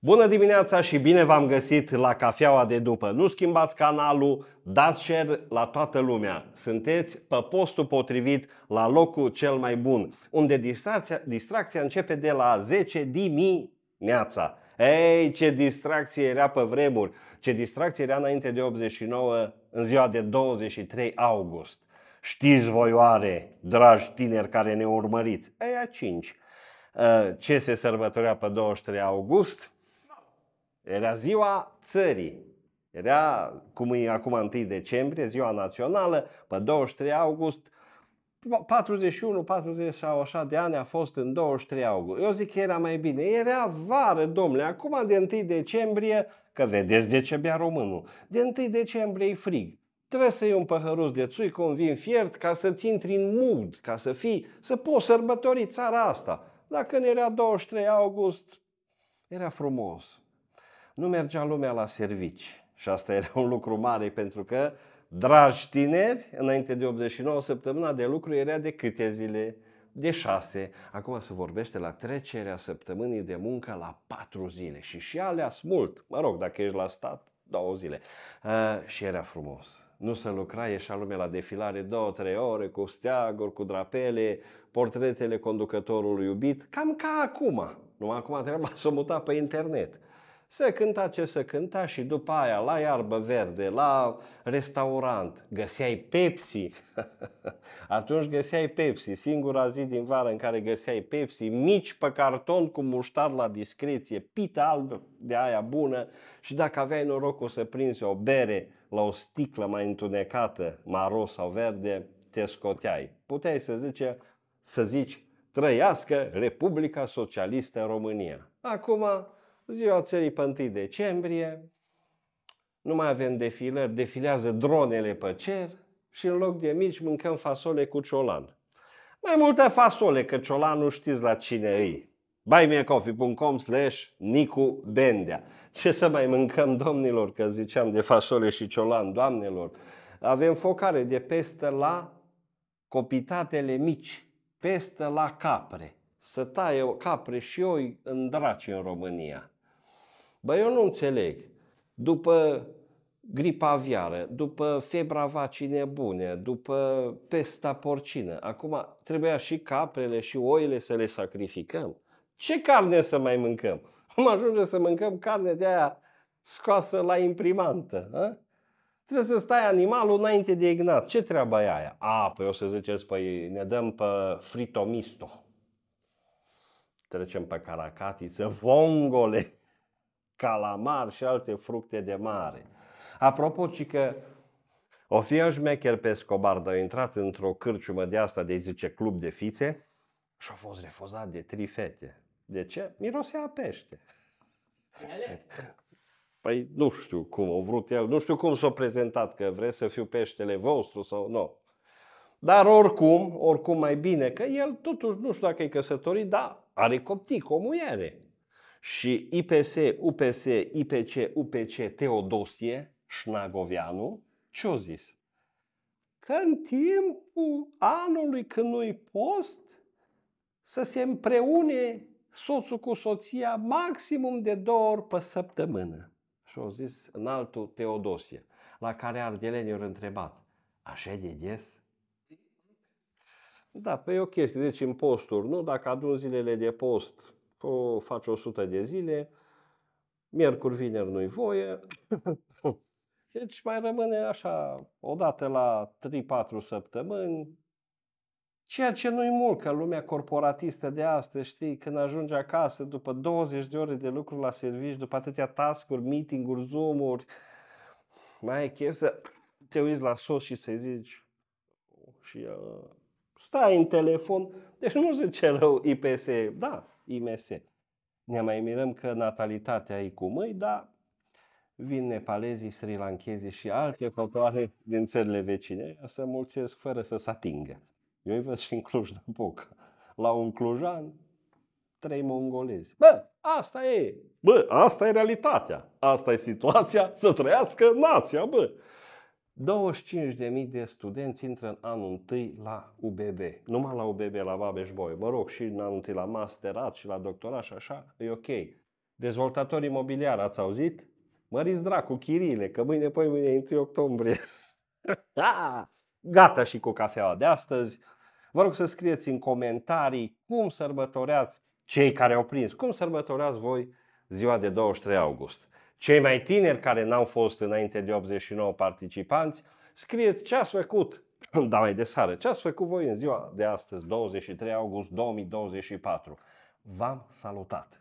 Bună dimineața și bine v-am găsit la cafeaua de după. Nu schimbați canalul, dați share la toată lumea. Sunteți pe postul potrivit, la locul cel mai bun, unde distracția, distracția începe de la 10 dimineața. Ei, ce distracție era pe vremuri, ce distracție era înainte de 89 în ziua de 23 august. Știți voi oare, dragi tineri care ne urmăriți, aia 5, ă, ce se sărbătorea pe 23 august? Era ziua țării. Era, cum e acum 1 decembrie, ziua națională, pe 23 august, 41, 40 sau așa de ani a fost în 23 august. Eu zic că era mai bine. Era vară, domnule, acum de 1 decembrie, că vedeți de ce bea românul, de 1 decembrie e frig. Trebuie să iei un păhărus de țui cu un vin fiert ca să-ți intri în mood, ca să fii, să poți sărbători țara asta. Dacă când era 23 august, era frumos nu mergea lumea la servici. Și asta era un lucru mare pentru că, dragi tineri, înainte de 89, săptămâna de lucru era de câte zile? De șase. Acum se vorbește la trecerea săptămânii de muncă la patru zile. Și și alea mult. Mă rog, dacă ești la stat, două zile. A, și era frumos. Nu se lucra, ieșea lumea la defilare două, trei ore, cu steaguri, cu drapele, portretele conducătorului iubit, cam ca acum. Numai acum treaba s-a mutat pe internet. Se cânta ce se cânta și după aia la iarbă verde, la restaurant, găseai Pepsi. Atunci găseai Pepsi, singura zi din vară în care găseai Pepsi, mici pe carton cu muștar la discreție, pita albă de aia bună și dacă aveai norocul să prinzi o bere la o sticlă mai întunecată, maro sau verde, te scoteai. Puteai să, zice, să zici, trăiască Republica Socialistă în România. Acum ziua țării pe 1 decembrie, nu mai avem defilări, defilează dronele pe cer și în loc de mici mâncăm fasole cu ciolan. Mai multe fasole, că ciolanul știți la cine îi. buymeacoffee.com slash Nicu Bendea. Ce să mai mâncăm, domnilor, că ziceam de fasole și ciolan, doamnelor. Avem focare de pestă la copitatele mici, pestă la capre. Să taie capre și oi în draci în România. Bă, eu nu înțeleg. După gripa aviară, după febra vacine bune, după pesta porcină, acum trebuia și caprele și oile să le sacrificăm. Ce carne să mai mâncăm? Am ajunge să mâncăm carne de aia scoasă la imprimantă. A? Trebuie să stai animalul înainte de ignat. Ce treaba e aia? A, păi o să ziceți, păi ne dăm pe fritomisto. Trecem pe caracatiță, vongole calamar și alte fructe de mare. Apropo, ci că o fie șmecher pe Scobar, dar a intrat într-o cârciumă de asta de zice club de fițe și a fost refuzat de trei fete. De ce? Mirosea pește. Păi nu știu cum a vrut el, nu știu cum s-a prezentat, că vreți să fiu peștele vostru sau nu. Dar oricum, oricum mai bine, că el totuși nu știu dacă e căsătorit, dar are coptic, o muiere. Și IPS, UPS, IPC, UPC, Teodosie, Șnagoveanu, ce o zis? Că în timpul anului când nu-i post, să se împreune soțul cu soția maximum de două ori pe săptămână. Și au zis în altul Teodosie, la care ardelenii a întrebat, așa de des? Da, pe păi e o chestie, deci în posturi, nu? Dacă adun zilele de post o faci 100 de zile, miercuri, vineri nu-i voie. Deci mai rămâne așa, odată la 3-4 săptămâni, ceea ce nu-i mult, că lumea corporatistă de astăzi, știi, când ajunge acasă după 20 de ore de lucru la servici, după atâtea tascuri, meeting-uri, zoom-uri, mai e chef să te uiți la sos și să zici oh, și uh, Stai în telefon. Deci nu zice rău IPS, da, IMS. Ne mai mirăm că natalitatea e cu mâi, dar vin nepalezii, sri lankezii și alte popoare din țările vecine să mulțesc fără să se atingă. Eu îi văd și în Cluj-Napoca. La un clujan, trei mongolezi. Bă, asta e! Bă, asta e realitatea. Asta e situația să trăiască nația, bă! 25.000 de studenți intră în anul întâi la UBB, numai la UBB, la babeș Boy. Mă rog, și în anul întâi la masterat și la doctorat și așa, e ok. Dezvoltator imobiliar ați auzit? Măriți dracu, chiriile, că mâine, poi mâine, 1 octombrie. Gata și cu cafeaua de astăzi. Vă rog să scrieți în comentarii cum sărbătoreați cei care au prins, cum sărbătoreați voi ziua de 23 august cei mai tineri care n-au fost înainte de 89 participanți, scrieți ce ați făcut, da mai de sară, ce ați făcut voi în ziua de astăzi, 23 august 2024. V-am salutat!